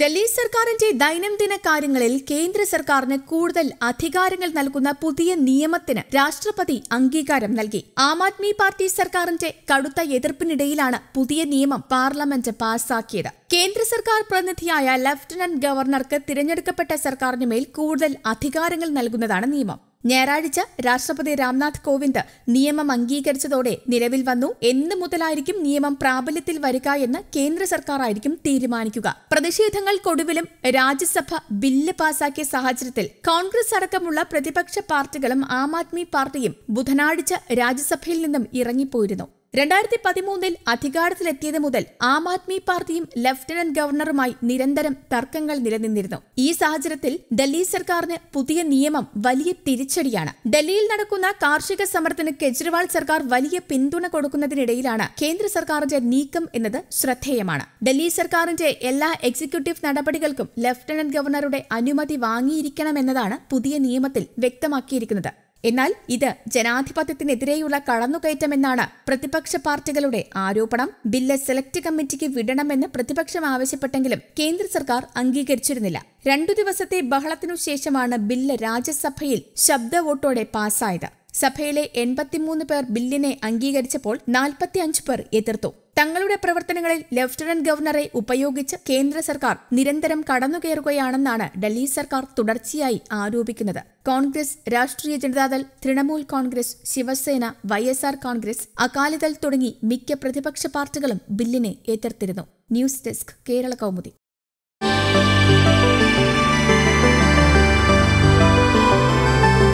ഡൽഹി സർക്കാരിന്റെ ദൈനംദിന കാര്യങ്ങളിൽ കേന്ദ്ര സർക്കാരിന് കൂടുതൽ അധികാരങ്ങൾ നൽകുന്ന പുതിയ നിയമത്തിന് രാഷ്ട്രപതി അംഗീകാരം നൽകി ആം ആദ്മി പാർട്ടി സർക്കാരിന്റെ കടുത്ത എതിർപ്പിനിടയിലാണ് പുതിയ നിയമം പാർലമെന്റ് പാസാക്കിയത് കേന്ദ്ര സർക്കാർ പ്രതിനിധിയായ ലഫ്റ്റനന്റ് ഗവർണർക്ക് തിരഞ്ഞെടുക്കപ്പെട്ട സർക്കാരിനുമേൽ കൂടുതൽ അധികാരങ്ങൾ നൽകുന്നതാണ് നിയമം ഞായറാഴ്ച രാഷ്ട്രപതി രാംനാഥ് കോവിന്ദ് നിയമം അംഗീകരിച്ചതോടെ നിലവിൽ വന്നു എന്ന് മുതലായിരിക്കും നിയമം പ്രാബല്യത്തിൽ വരിക എന്ന് കേന്ദ്ര സർക്കാർ തീരുമാനിക്കുക പ്രതിഷേധങ്ങൾക്കൊടുവിലും രാജ്യസഭ ബില്ല് പാസാക്കിയ സാഹചര്യത്തിൽ കോൺഗ്രസ് അടക്കമുള്ള പ്രതിപക്ഷ പാർട്ടികളും ആം ആദ്മി പാർട്ടിയും ബുധനാഴ്ച രാജ്യസഭയിൽ നിന്നും ഇറങ്ങിപ്പോയിരുന്നു രണ്ടായിരത്തി പതിമൂന്നിൽ അധികാരത്തിലെത്തിയത് മുതൽ ആം ആദ്മി പാർട്ടിയും ലഫ്റ്റനന്റ് ഗവർണറുമായി നിരന്തരം തർക്കങ്ങൾ നിലനിന്നിരുന്നു ഈ സാഹചര്യത്തിൽ ഡൽഹി സർക്കാരിന് പുതിയ നിയമം വലിയ തിരിച്ചടിയാണ് ഡൽഹിയിൽ നടക്കുന്ന കാർഷിക സമരത്തിന് കെജ്രിവാൾ സർക്കാർ വലിയ പിന്തുണ കൊടുക്കുന്നതിനിടയിലാണ് കേന്ദ്ര സർക്കാരിന്റെ നീക്കം എന്നത് ശ്രദ്ധേയമാണ് ഡൽഹി സർക്കാരിന്റെ എല്ലാ എക്സിക്യൂട്ടീവ് നടപടികൾക്കും ലഫ്റ്റനന്റ് ഗവർണറുടെ അനുമതി വാങ്ങിയിരിക്കണമെന്നതാണ് പുതിയ നിയമത്തിൽ വ്യക്തമാക്കിയിരിക്കുന്നത് എന്നാൽ ഇത് ജനാധിപത്യത്തിനെതിരെയുള്ള കടന്നുകയറ്റമെന്നാണ് പ്രതിപക്ഷ പാർട്ടികളുടെ ആരോപണം ബില്ല് സെലക്ട് കമ്മിറ്റിക്ക് വിടണമെന്ന് പ്രതിപക്ഷം ആവശ്യപ്പെട്ടെങ്കിലും കേന്ദ്ര സർക്കാർ അംഗീകരിച്ചിരുന്നില്ല രണ്ടു ദിവസത്തെ ബഹളത്തിനു ശേഷമാണ് ബില്ല് രാജ്യസഭയിൽ ശബ്ദവോട്ടോടെ പാസായത് സഭയിലെ എൺപത്തിമൂന്ന് പേർ ബില്ലിനെ അംഗീകരിച്ചപ്പോൾ നാൽപ്പത്തി അഞ്ച് പേർ എതിർത്തു തങ്ങളുടെ പ്രവർത്തനങ്ങളിൽ ലഫ്റ്റനന്റ് ഗവർണറെ ഉപയോഗിച്ച് കേന്ദ്ര സർക്കാർ നിരന്തരം കടന്നുകയറുകയാണെന്നാണ് ഡൽഹി സർക്കാർ തുടർച്ചയായി ആരോപിക്കുന്നത് കോൺഗ്രസ് രാഷ്ട്രീയ ജനതാദൾ തൃണമൂൽ കോൺഗ്രസ് ശിവസേന വൈഎസ്ആർ കോൺഗ്രസ് അകാലിദൾ തുടങ്ങി മിക്ക പ്രതിപക്ഷ പാർട്ടികളും ബില്ലിനെ എതിർത്തിരുന്നു ന്യൂസ് ഡെസ്ക് കേരള കൗമുദി